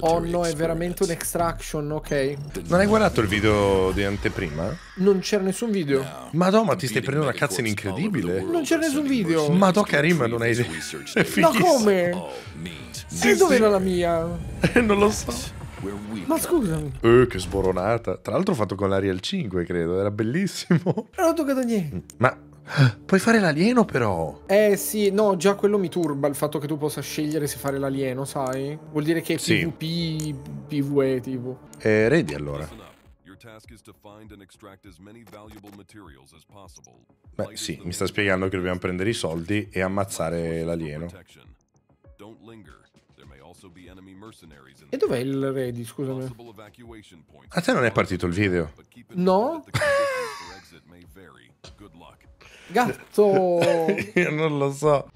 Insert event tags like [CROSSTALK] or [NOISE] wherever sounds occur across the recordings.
Oh no, è veramente un extraction, ok. Non hai guardato il video di anteprima? Non c'era nessun video. Madonna, ma ti stai prendendo una cazzina incredibile. Non c'era nessun video. Madonna, Karim, non hai idea. no, come? Sì, e dov'era sì. la mia? [LAUGHS] non lo so. Ma scusami. Eh, che sboronata. Tra l'altro ho fatto con l'Ariel 5, credo. Era bellissimo. Non ho toccato niente. Ma Puoi fare l'alieno però. Eh sì, no, già quello mi turba il fatto che tu possa scegliere se fare l'alieno, sai? Vuol dire che è sì. PvP, PvE tipo. Eh, ready allora. Beh sì, mi sta spiegando che dobbiamo prendere i soldi e ammazzare l'alieno. E dov'è il ready, scusami? A te non è partito il video? No? Gatto! [LAUGHS] Io non lo so.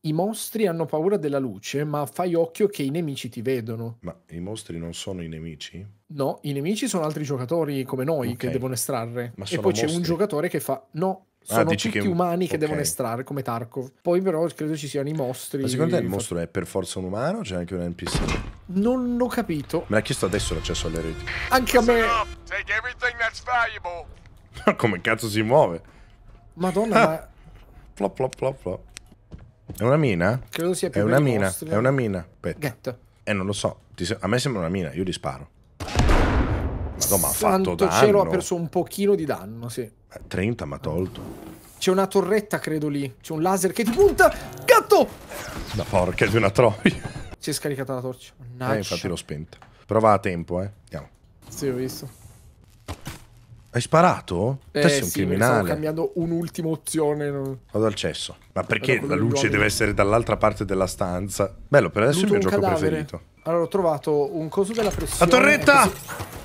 I mostri hanno paura della luce, ma fai occhio che i nemici ti vedono. Ma i mostri non sono i nemici? No, i nemici sono altri giocatori come noi okay. che devono estrarre. Ma e poi mostri? c'è un giocatore che fa: No, Ah, sono ah, tutti che... umani che okay. devono estrarre come Tarkov. Poi però credo ci siano i mostri. Ma secondo te il mostro è per forza un umano c'è anche un NPC? Non l'ho capito. Me l'ha chiesto adesso l'accesso alle reti. Anche a me. Ma come cazzo si muove? Madonna, ah. ma... Plop, plop, plop, plop. È una mina? Credo sia più È una mina, mostri. è una mina. Aspetta. Get. Eh, non lo so. A me sembra una mina, io gli sparo. No, ma ha fatto danno. cielo ha perso un pochino di danno, sì. 30 eh, ma tolto. C'è una torretta, credo, lì. C'è un laser che ti punta. Gatto! La porca di una troia. Si è scaricata la torcia. Eh, Mannaggia. Eh, infatti l'ho spenta. Prova a tempo, eh. Andiamo. Sì, ho visto. Hai sparato? Eh, Te sei un sì, criminale. Stavo cambiando un'ultima opzione. Non... Vado al cesso. Ma perché la luce deve essere dall'altra parte della stanza? Bello, per adesso Luto è il mio gioco cadavere. preferito. Allora, ho trovato un coso della pressione. La torretta!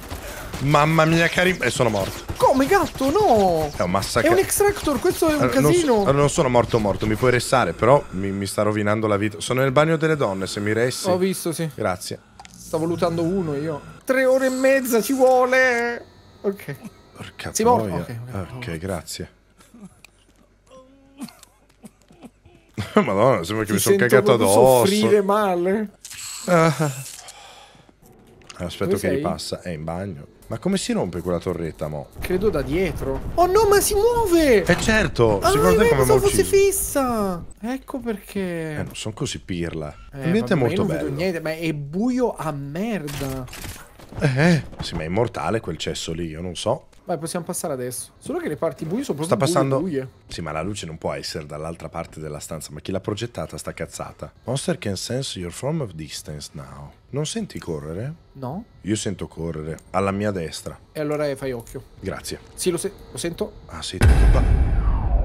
Mamma mia, cari. E sono morto. Come gatto? No! È un massacro. È un extractor, questo è un allora, casino. Non, so, non, sono morto morto, mi puoi restare, però mi, mi, sta rovinando la vita. Sono nel bagno delle donne, se mi resti. Ho visto, sì. Grazie. Stavo lutando uno io. Tre ore e mezza ci vuole. Ok. Porca Sei morto? Okay, okay, ok, grazie. [LAUGHS] Madonna, sembra che Ti mi sono cagato addosso. soffrire male. Ah. Aspetto Dove che sei? ripassa. È in bagno. Ma come si rompe quella torretta, mo? Credo da dietro. Oh no, ma si muove! Eh certo! Ah, secondo te come mi fosse fissa! Ecco perché... Eh, non sono così pirla. Eh, Niente è molto bello. Non Niente, ma è buio a merda. Eh, eh, sì, ma è immortale quel cesso lì, io non so. Vai, possiamo passare adesso. Solo che le parti buie sono proprio sta passando... buie, buie. Sì, ma la luce non può essere dall'altra parte della stanza, ma chi l'ha progettata sta cazzata. Monster can sense your form of distance now. Non senti correre? No. Io sento correre, alla mia destra. E allora eh, fai occhio. Grazie. Sì, lo, se lo sento. Ah, sì, tutto qua.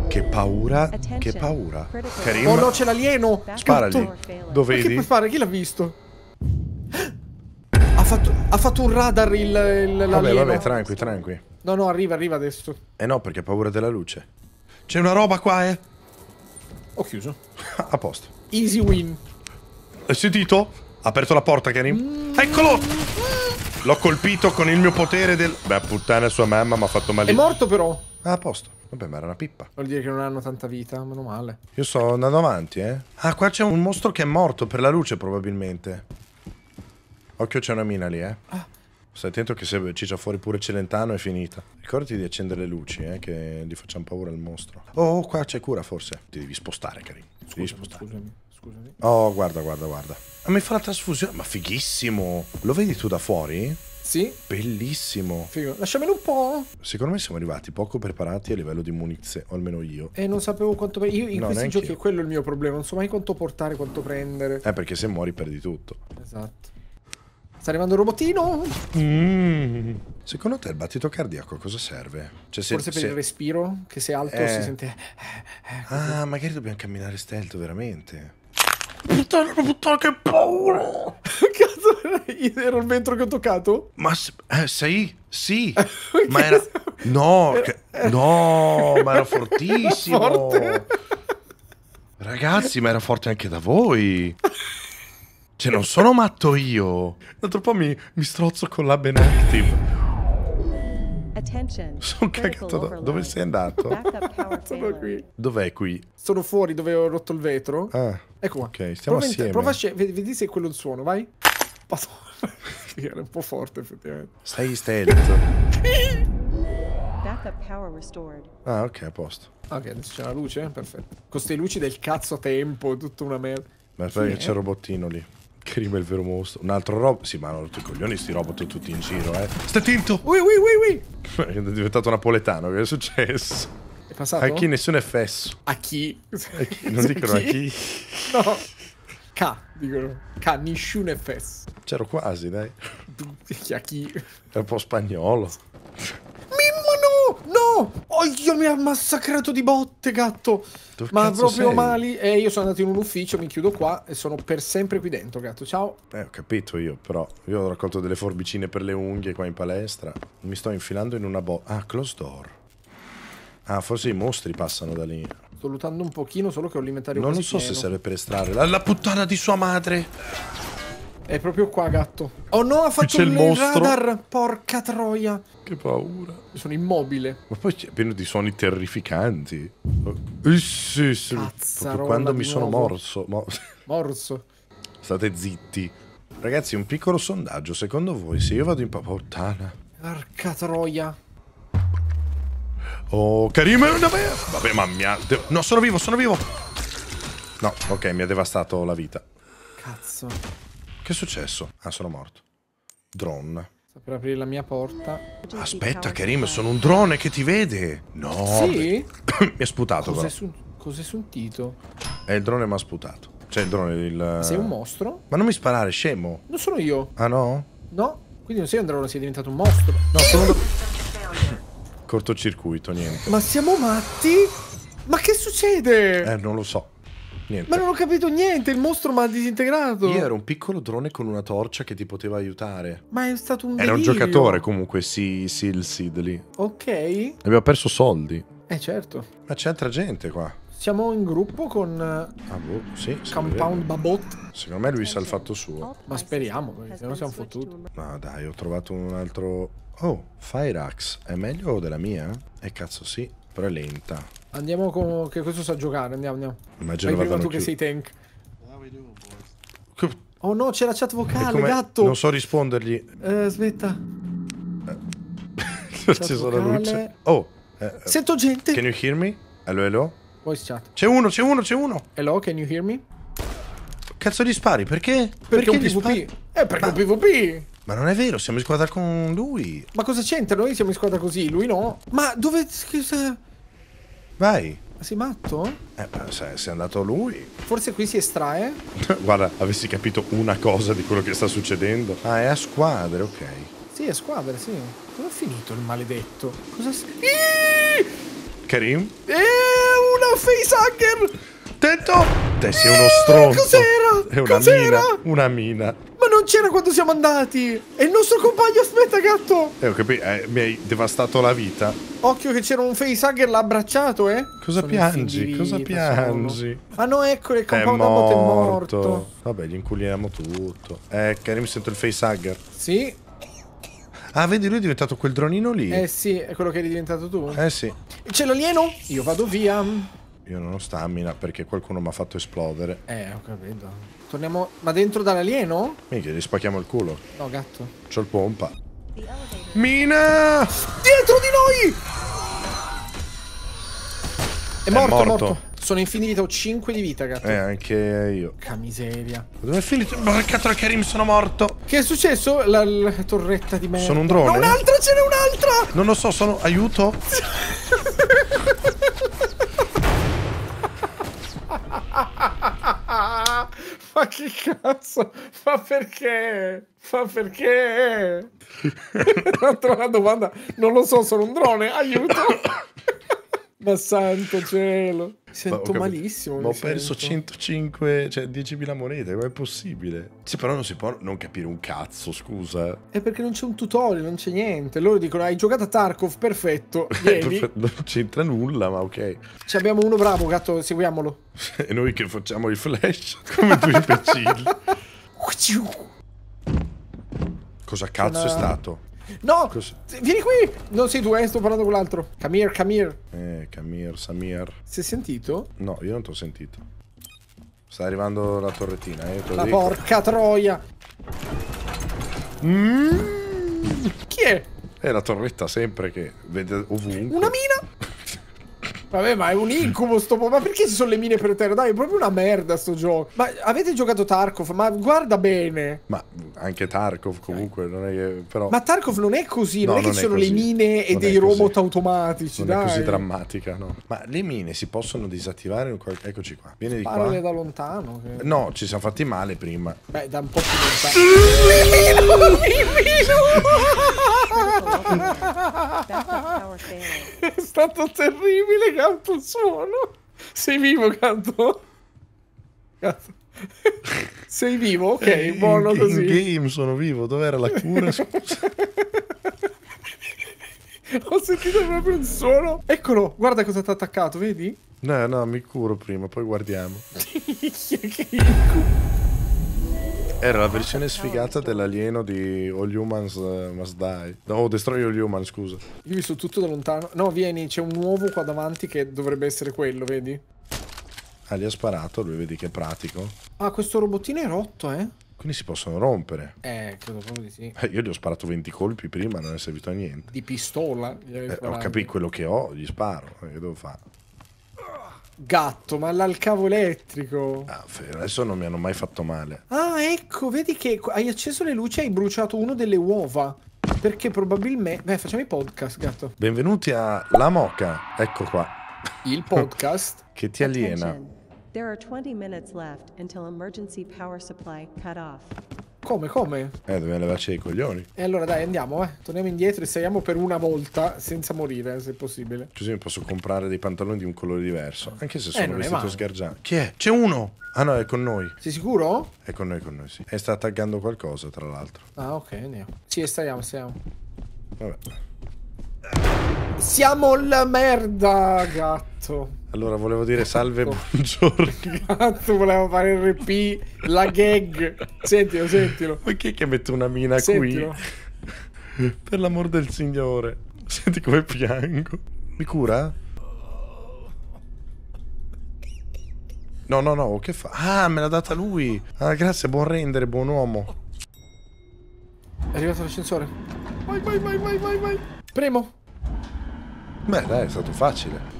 Che paura, che paura. Karim. Oh no, c'è l'alieno! Sparagli. Dove vedi? Che fare? Chi l'ha visto? Ha fatto, ha fatto, un radar il, il, l'alieno. Vabbè, vabbè, tranqui, tranqui. No, no, arriva, arriva adesso. Eh no, perché ha paura della luce. C'è una roba qua, eh? Ho chiuso. [LAUGHS] A posto. Easy win. Hai sentito? Ha aperto la porta, Kenny. Mm. Eccolo! L'ho colpito con il mio potere del... Beh, puttana sua mamma mi ha fatto male. È morto però. Ah, a posto. Vabbè, ma era una pippa. Vuol dire che non hanno tanta vita, meno male. Io sto andando avanti, eh. Ah, qua c'è un mostro che è morto per la luce, probabilmente. Occhio, c'è una mina lì, eh. Ah. Stai attento che se ciccia fuori pure Celentano è finita. Ricordati di accendere le luci, eh, che gli facciamo paura al mostro. Oh, qua c'è cura forse. Ti devi spostare, carino. Ti devi spostare. Scusami, scusami. Oh, guarda, guarda, guarda. Ah, mi fa la trasfusione, ma fighissimo. Lo vedi tu da fuori? Sì. Bellissimo. Figo. Lasciamelo un po'. Secondo me siamo arrivati poco preparati a livello di munizie, o almeno io. E non sapevo quanto Io in no, questi giochi quello è il mio problema, non so mai quanto portare, quanto prendere. Eh, perché se muori perdi tutto. Esatto. Sta arrivando un robotino. Mm. Secondo te il battito cardiaco a cosa serve? Cioè, se, Forse per se... il respiro, che se alto eh... si sente... ah, magari dobbiamo camminare stealth, veramente. Puttana, puttana, che paura! [LAUGHS] Cazzo, era il ventre che ho toccato? Ma eh, sei? Sì, [LAUGHS] ma era... No, che... no, ma era fortissimo! Era Ragazzi, ma era forte anche da voi! [LAUGHS] Cioè, non sono matto io. D'altro po' mi, mi, strozzo con la Benactive. Sono cagato. Da... Dove sei andato? [LAUGHS] sono qui. Dov'è qui? Sono fuori dove ho rotto il vetro. Ah. Ecco qua. Ok, stiamo prova assieme. Prova vedi, vedi se è quello il suono, vai. sì, [LAUGHS] era un po' forte effettivamente. Sei stealth. Ah, ok, a posto. Ok, adesso c'è la luce, perfetto. Con queste luci del cazzo a tempo, tutta una merda. Ma che c'è il robottino lì. Karim è il vero mostro. Un altro robot. Sì, ma hanno rotto i coglioni sti robot tutti in giro, eh. Sta attento! Ui, ui, ui, ui! È diventato napoletano, che è successo? È passato? A chi nessuno è fesso. A chi? A chi? Non [LAUGHS] dicono a chi? No. K, dicono. K, nessuno è fesso. C'ero quasi, dai. [LAUGHS] a chi? È un po' spagnolo. Oh, oh, io mi ha massacrato di botte, gatto! Dove Ma proprio sei? mali. E eh, io sono andato in un ufficio, mi chiudo qua e sono per sempre qui dentro, gatto. Ciao. Eh, ho capito io, però. Io ho raccolto delle forbicine per le unghie qua in palestra. Mi sto infilando in una bo... Ah, close door. Ah, forse i mostri passano da lì. Sto lutando un pochino, solo che ho l'inventario Non so pieno. se serve per estrarre. La, la puttana di sua madre! È proprio qua, gatto. Oh no, ha fatto il, il radar! Porca troia! Che paura. Sono immobile. Ma poi c'è pieno di suoni terrificanti. Eh, Cazzarola quando mi sono morso. Mo [LAUGHS] morso. State zitti. Ragazzi, un piccolo sondaggio. Secondo voi, se io vado in papottana... Porca troia. Oh, Karim è Vabbè, mamma mia. No, sono vivo, sono vivo! No, ok, mi ha devastato la vita. Cazzo. Che è successo? Ah, sono morto. Drone. Sta per aprire la mia porta. Aspetta, Karim, sono un drone che ti vede. No. Sì? [COUGHS] mi ha sputato Cos'è su, cos su un tito? E eh, il drone mi ha sputato. Cioè il drone, il... Sei un mostro? Ma non mi sparare, scemo. Non sono io. Ah no? No. Quindi non sei un drone, sei diventato un mostro. No, sono [COUGHS] Cortocircuito, niente. Ma siamo matti? Ma che succede? Eh, non lo so. Niente. Ma non ho capito niente, il mostro mi ha disintegrato. Io ero un piccolo drone con una torcia che ti poteva aiutare. Ma è stato un delirio. Era un giocatore comunque, sì, sì, il Sid Ok. Abbiamo perso soldi. Eh certo. Ma c'è altra gente qua. Siamo in gruppo con eh, ah, boh, sì, Compound Babot. Secondo me lui sa il fatto suo. Ma speriamo, perché se no siamo fottuti. Ma no, dai, ho trovato un altro... Oh, Fire Axe, è meglio della mia? Eh cazzo sì, però è lenta. Andiamo con... che questo sa giocare, andiamo, andiamo. Immagino Vai prima tu che sei tank. Oh no, c'è la chat vocale, gatto! Non so rispondergli. Eh, aspetta. Eh. [LAUGHS] Ci sono vocale. luce. Oh. Eh, eh, Sento gente. Can you hear me? Hello, hello? Voice chat. C'è uno, c'è uno, c'è uno. Hello, can you hear me? Cazzo gli spari, perché? Perché, perché un PvP? Spari? Eh, perché Ma... un PvP! Ma non è vero, siamo in squadra con lui. Ma cosa c'entra? Noi siamo in squadra così, lui no. Ma dove... Che... Vai. Ma sei matto? Eh, se è andato lui. Forse qui si estrae? [LAUGHS] Guarda, avessi capito una cosa di quello che sta succedendo. Ah, è a squadre, ok. Sì, è a squadre, sì. Dove è finito il maledetto? Cosa si... Karim? Eeeh, una facehugger! Tetto! Attento! Te sei eh, uno stronzo! Cos'era? È una Cos'era? mina. Una mina. Ma non c'era quando siamo andati! È il nostro compagno, aspetta, gatto! Eh, ho capito, eh, mi hai devastato la vita. Occhio che c'era un facehugger, l'ha abbracciato, eh? Cosa Sono piangi? Cosa piangi? Ah no, ecco, il compound è morto. è morto. Vabbè, gli inculiamo tutto. Eh, mi sento il facehugger. Sì. Ah, vedi, lui è diventato quel dronino lì. Eh sì, è quello che eri diventato tu. Eh sì. C'è l'alieno? Io vado via. Io non ho stamina perché qualcuno mi ha fatto esplodere. Eh, ho capito. Torniamo... Ma dentro dall'alieno? Mica, gli spacchiamo il culo. No, gatto. C'ho il pompa. The elevator Mina! Dietro di noi! È, morto, è morto, morto, è morto. Sono infinito, ho 5 di vita, gatto. Eh, anche io. Che miseria. Dove è finito? Porca troia, Karim, sono morto. Che è successo? La, la, torretta di me. Sono un drone? Ma un'altra, ce n'è un'altra! Non lo so, sono... Aiuto? [LAUGHS] ma che cazzo? Ma perché? Ma perché? L'altra [LAUGHS] domanda, non lo so, sono un drone, aiuto! [LAUGHS] Ma santo cielo, mi sento ma, malissimo. Ma ho sento. perso 105, cioè 10.000 monete, com'è possibile? Sì, però non si può non capire un cazzo, scusa. È perché non c'è un tutorial, non c'è niente. Loro dicono, hai giocato a Tarkov, perfetto, [LAUGHS] eh, Non c'entra nulla, ma ok. Ci abbiamo uno bravo, gatto, seguiamolo. [LAUGHS] e noi che facciamo i flash [LAUGHS] come due imbecilli. Cosa cazzo Una... è stato? No! Cos Vieni qui! Non sei tu, eh, sto parlando con l'altro. Camir, Camir. Eh, Camir, Samir. Si è sentito? No, io non ti ho sentito. Sta arrivando la torrettina, eh. La dico. porca troia! Mm. Chi è? È la torretta sempre che vede ovunque. Una mina! Vabbè, ma è un incubo sto po'. Ma perché ci sono le mine per terra? Dai, è proprio una merda sto gioco. Ma avete giocato Tarkov? Ma guarda bene. Ma anche Tarkov comunque non è che... Però... Ma Tarkov non è così, no, non è che ci sono così. le mine e non dei robot automatici. Non dai. è così drammatica, no. Ma le mine si possono disattivare? Eccoci qua. Vieni di qua. da lontano. Che... No, ci siamo fatti male prima. Beh, da un po' più lontano. [LAUGHS] È stato terribile, canto il suono. Sei vivo, canto? Cazzo. [LAUGHS] Sei vivo? Ok, eh, buono in, così. In game sono vivo, dov'era la cura? [LAUGHS] Scusa. Ho sentito proprio il suono. Eccolo, guarda cosa ti ha attaccato, vedi? No, no, mi curo prima, poi guardiamo. che era la versione sfigata dell'alieno di All Humans eh, Must Die. No, oh, Destroy All Humans, scusa. Io ho visto tutto da lontano. No, vieni, c'è un uovo qua davanti che dovrebbe essere quello, vedi? Ah, gli ha sparato, lui vedi che è pratico. Ah, questo robottino è rotto, eh? Quindi si possono rompere. Eh, credo proprio di sì. Eh, io gli ho sparato 20 colpi prima, non è servito a niente. Di pistola? Eh, ho capito quello che ho, gli sparo. Che devo fare? Gatto, ma l'ha il cavo elettrico. Ah, adesso non mi hanno mai fatto male. Ah, ecco, vedi che hai acceso le luci e hai bruciato uno delle uova. Perché probabilmente... Beh, facciamo i podcast, gatto. Benvenuti a La Moca. Ecco qua. Il podcast. [LAUGHS] che ti aliena. There are 20 minutes left until emergency power supply cut off. Come, come? Eh, dobbiamo levarci i coglioni. E allora dai, andiamo, eh. Torniamo indietro e saliamo per una volta senza morire, se possibile. Così mi posso comprare dei pantaloni di un colore diverso. Anche se sono eh, vestito sgargiante. Chi è? C'è uno! Ah no, è con noi. Sei sicuro? È con noi, con noi, sì. E sta taggando qualcosa, tra l'altro. Ah, ok, andiamo. Sì, saliamo, saliamo. Vabbè. Siamo la merda, gatto. Allora, volevo dire [LAUGHS] salve, ecco. buongiorno. Cazzo, [LAUGHS] volevo fare il RP, la gag. Sentilo, sentilo. Ma chi è che mette una mina sentilo. qui? [LAUGHS] Per l'amor del Signore. Senti come piango. Mi cura? No, no, no, che fa? Ah, me l'ha data lui. Ah, grazie, buon rendere, buon uomo. È arrivato l'ascensore. Vai, vai, vai, vai, vai, vai. Premo. Beh, dai, è stato facile.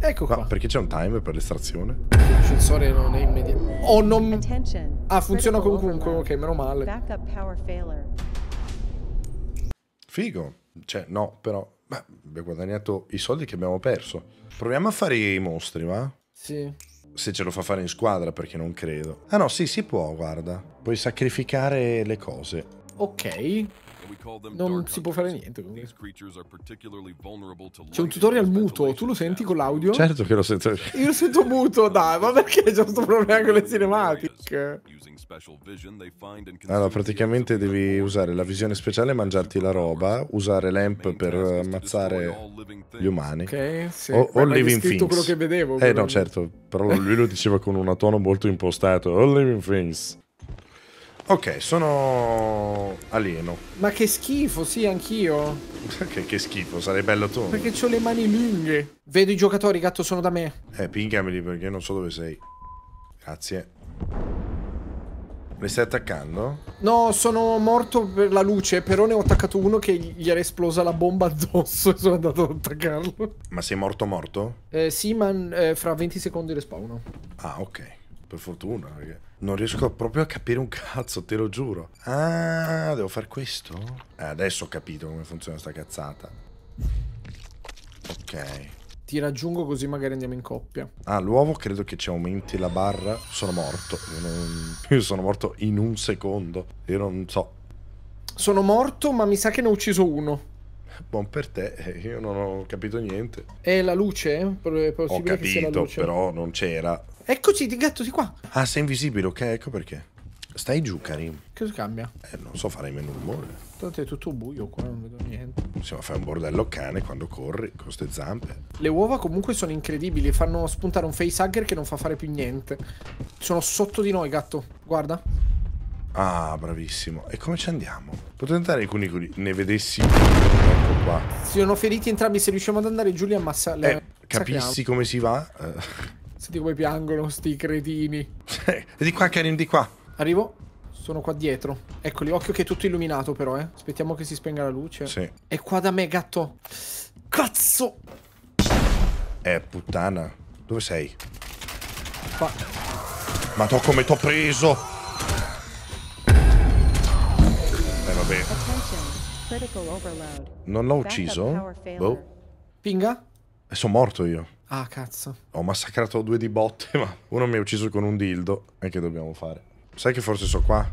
Ecco qua. No, perché c'è un timer per l'estrazione? L'ascensore non è immediato. Oh, non... Ah, funziona comunque. Ok, meno male. Figo. Cioè, no, però... Beh, abbiamo guadagnato i soldi che abbiamo perso. Proviamo a fare i mostri, va? Sì. Se ce lo fa fare in squadra, perché non credo. Ah no, sì, si può, guarda. Puoi sacrificare le cose. Ok non si può fare niente. Comunque. C'è un tutorial muto, tu lo senti con l'audio? Certo che lo sento. Io lo sento muto, dai, ma perché c'è questo problema con le cinematiche? Allora, praticamente devi usare la visione speciale, mangiarti la roba, usare l'amp per eh, ammazzare gli umani. Ok, sì. O, Beh, o Living Things. quello che vedevo. Eh no, certo, però lui lo diceva con un tono molto impostato. All Living Things. Ok, sono alieno. Ma che schifo, sì, anch'io. Perché [LAUGHS] che schifo, sarei bello tu. Perché ho le mani lunghe. Vedo i giocatori, gatto, sono da me. Eh, pingameli perché non so dove sei. Grazie. Mi stai attaccando? No, sono morto per la luce, però ne ho attaccato uno che gli era esplosa la bomba addosso [LAUGHS] e sono andato ad attaccarlo. Ma sei morto morto? Eh, sì, ma eh, fra 20 secondi respawno. Ah, ok. Per fortuna, perché... Non riesco proprio a capire un cazzo, te lo giuro. Ah, devo fare questo? Eh, adesso ho capito come funziona sta cazzata. Ok. Ti raggiungo così magari andiamo in coppia. Ah, l'uovo credo che ci aumenti la barra. Sono morto. Io, non... Io sono morto in un secondo. Io non so. Sono morto, ma mi sa che ne ho ucciso uno. Buon per te, io non ho capito niente. È la luce? È possibile ho capito, però non c'era. Eccoci, di gatto, di qua. Ah, sei invisibile, ok, ecco perché. Stai giù, Karim. Che cosa cambia? Eh, non so fare meno rumore. Tanto è tutto buio qua, non vedo niente. Sì, ma fai un bordello cane quando corri, con queste zampe. Le uova comunque sono incredibili, fanno spuntare un facehugger che non fa fare più niente. Sono sotto di noi, gatto. Guarda. Ah, bravissimo. E come ci andiamo? Potrei andare con i cuni ne vedessi ecco qua. Si sono feriti entrambi, se riusciamo ad andare giù li ammassa... Le... Eh, capissi come si va? Eh... Senti come piangono sti cretini. Cioè, di qua, Karim, di qua. Arrivo. Sono qua dietro. Eccoli, occhio che è tutto illuminato però, eh. Aspettiamo che si spenga la luce. Sì. È qua da me, gatto. Cazzo! Eh, puttana. Dove sei? Qua. Ma to come t'ho preso! Eh, vabbè. Non l'ho ucciso? Boh. Pinga? E eh, sono morto io. Ah, cazzo. Ho massacrato due di botte, [LAUGHS] ma uno mi ha ucciso con un dildo. E che dobbiamo fare? Sai che forse sono qua?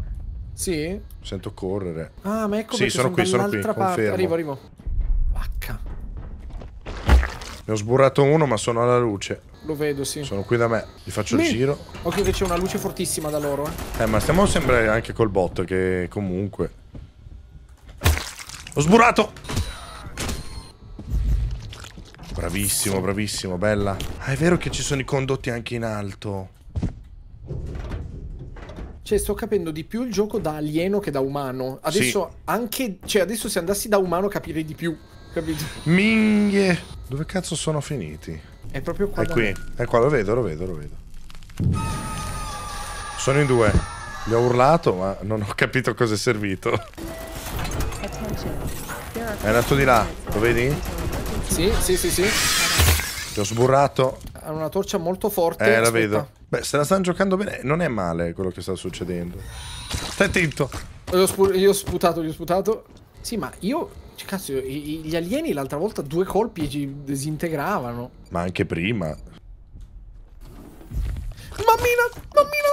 Sì? Sento correre. Ah, ma ecco sì, sono, sono qui, sono qui, parte. confermo. Arrivo, arrivo. Vacca. Ne ho sburrato uno, ma sono alla luce. Lo vedo, sì. Sono qui da me. Ti faccio mi... il giro. Occhio che c'è una luce fortissima da loro, eh. Eh, ma stiamo sempre anche col bot, che comunque... Ho sburrato! Bravissimo, bravissimo, bella. Ah, è vero che ci sono i condotti anche in alto. Cioè, sto capendo di più il gioco da alieno che da umano. Adesso sì. anche... Cioè, adesso se andassi da umano capirei di più. Capito? Minghe! Dove cazzo sono finiti? È proprio qua. È da... qui. È qua, lo vedo, lo vedo, lo vedo. Sono in due. Gli ho urlato, ma non ho capito cosa è servito. È andato di là, lo vedi? Sì, sì, sì, sì. Ti ho sburrato. Ha una torcia molto forte. Eh, aspetta. la vedo. Beh, se la stanno giocando bene, non è male quello che sta succedendo. Stai attento. Io, io ho sputato, gli ho sputato. Sì, ma io... Cioè, cazzo, gli alieni l'altra volta due colpi ci disintegravano. Ma anche prima. Mammina, mammina,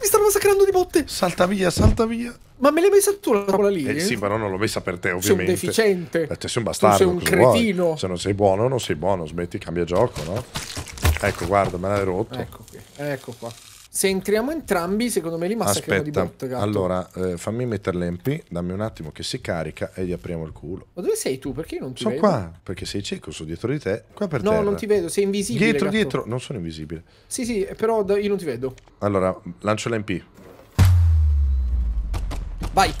mi stanno massacrando di botte. Salta via, salta via. Ma me l'hai messa tu la tavola eh, lì? Eh sì, ma non l'ho messa per te, ovviamente. Sei un deficiente. Eh, te sei un bastardo. Tu sei un cretino. Vuoi? Se non sei buono, non sei buono. Smetti, cambia gioco, no? Ecco, guarda, me l'hai rotto. Ecco qui. Ecco qua. Se entriamo entrambi, secondo me li massacriamo di botto, Allora, eh, fammi mettere l'empi, dammi un attimo che si carica e gli apriamo il culo. Ma dove sei tu? Perché io non ti sono vedo? Sono qua, perché sei cieco, sono dietro di te, qua per no, terra. non ti vedo, sei invisibile, Dietro, gatto. dietro, non sono invisibile. Sì, sì, però io non ti vedo. Allora, lancio l'empi. Vai.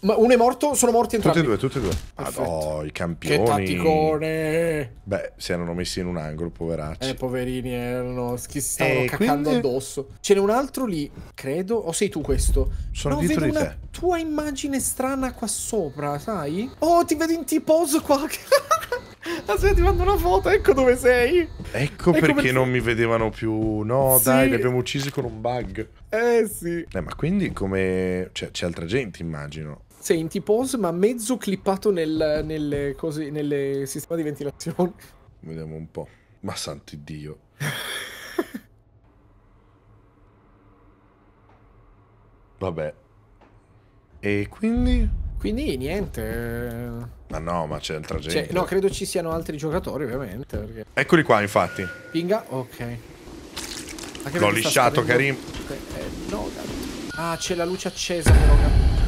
Ma uno è morto, sono morti entrambi. Tutti e due, tutti e due. Perfetto. Madò, ah, i campioni. Che tatticone. Beh, si erano messi in un angolo, poveracci. Eh, poverini, erano schi stavano eh, caccando quindi... addosso. Ce n'è un altro lì, credo. O sei tu questo? Sono no, dietro vedo di te. una tua immagine strana qua sopra, sai? Oh, ti vedo in T-pose qua. [LAUGHS] Aspetta, ti mando una foto, ecco dove sei. Ecco, ecco perché, perché non mi vedevano più. No, sì. dai, li abbiamo uccisi con un bug. Eh sì. Eh, ma quindi come... Cioè, c'è altra gente, immagino. Senti, pose ma mezzo clippato nel, nelle cose, nel sistema di ventilazione. Vediamo un po'. Ma santo Dio. [LAUGHS] Vabbè. E quindi? Quindi niente. Eh, ma no, ma c'è altra cioè, gente. no, credo ci siano altri giocatori, ovviamente. Perché... Eccoli qua, infatti. Pinga, ok. L'ho lisciato, Karim. Eh, no, ah, c'è la luce accesa, però.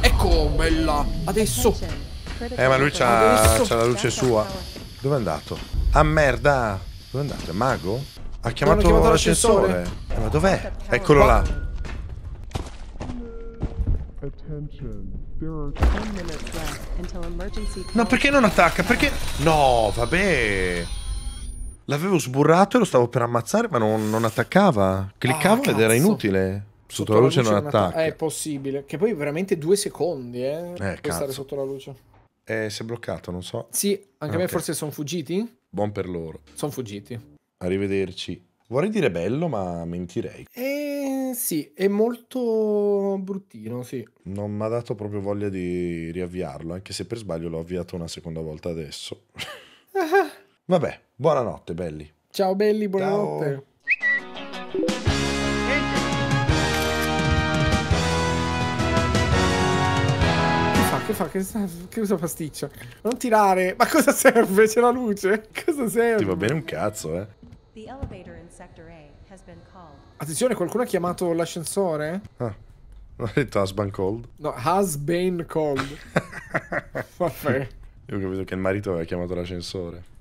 Ecco, bella. Adesso. Eh, ma lui c'ha, la luce sua. Dove è andato? Ah, merda. Dove è andato? È mago? Ha chiamato, chiamato l'ascensore. Eh, ma dov'è? Eccolo là. No, perché non attacca? Perché... No, vabbè. L'avevo sburrato e lo stavo per ammazzare, ma non, non attaccava. Cliccavo ah, ed era inutile. Sotto, sotto la luce, luce non attacca. Att è possibile. Che poi veramente due secondi, eh. eh puoi stare sotto la luce. Eh, si è bloccato, non so. Sì, anche okay. a me forse sono fuggiti. Buon per loro. Sono fuggiti. Arrivederci. Vorrei dire bello, ma mentirei. Eh sì, è molto bruttino, sì. Non mi ha dato proprio voglia di riavviarlo, anche se per sbaglio l'ho avviato una seconda volta adesso. [LAUGHS] Vabbè, buonanotte belli. Ciao belli, buonanotte. Ciao. che fa? Che, che usa pasticcia? Non tirare! Ma cosa serve? C'è la luce? Cosa serve? Ti va bene un cazzo, eh? Attenzione, qualcuno ha chiamato l'ascensore? Ah. Non ha detto has been called? No, has been called. [LAUGHS] Vabbè. Io ho capito che il marito aveva chiamato l'ascensore.